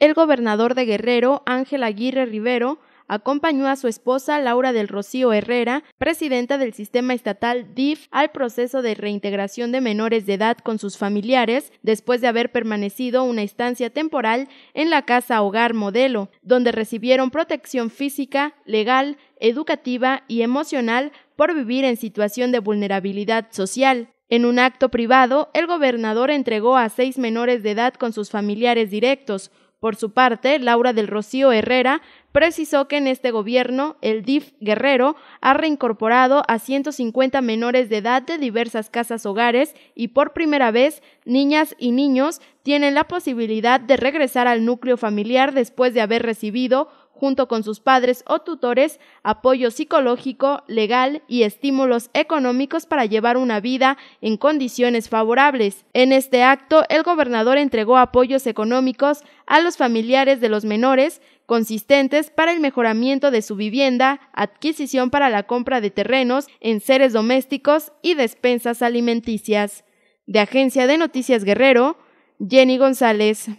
El gobernador de Guerrero, Ángel Aguirre Rivero, acompañó a su esposa Laura del Rocío Herrera, presidenta del sistema estatal DIF, al proceso de reintegración de menores de edad con sus familiares después de haber permanecido una estancia temporal en la casa hogar modelo, donde recibieron protección física, legal, educativa y emocional por vivir en situación de vulnerabilidad social. En un acto privado, el gobernador entregó a seis menores de edad con sus familiares directos, por su parte, Laura del Rocío Herrera precisó que en este gobierno el DIF Guerrero ha reincorporado a 150 menores de edad de diversas casas hogares y por primera vez niñas y niños tienen la posibilidad de regresar al núcleo familiar después de haber recibido junto con sus padres o tutores, apoyo psicológico, legal y estímulos económicos para llevar una vida en condiciones favorables. En este acto, el gobernador entregó apoyos económicos a los familiares de los menores, consistentes para el mejoramiento de su vivienda, adquisición para la compra de terrenos, en seres domésticos y despensas alimenticias. De Agencia de Noticias Guerrero, Jenny González.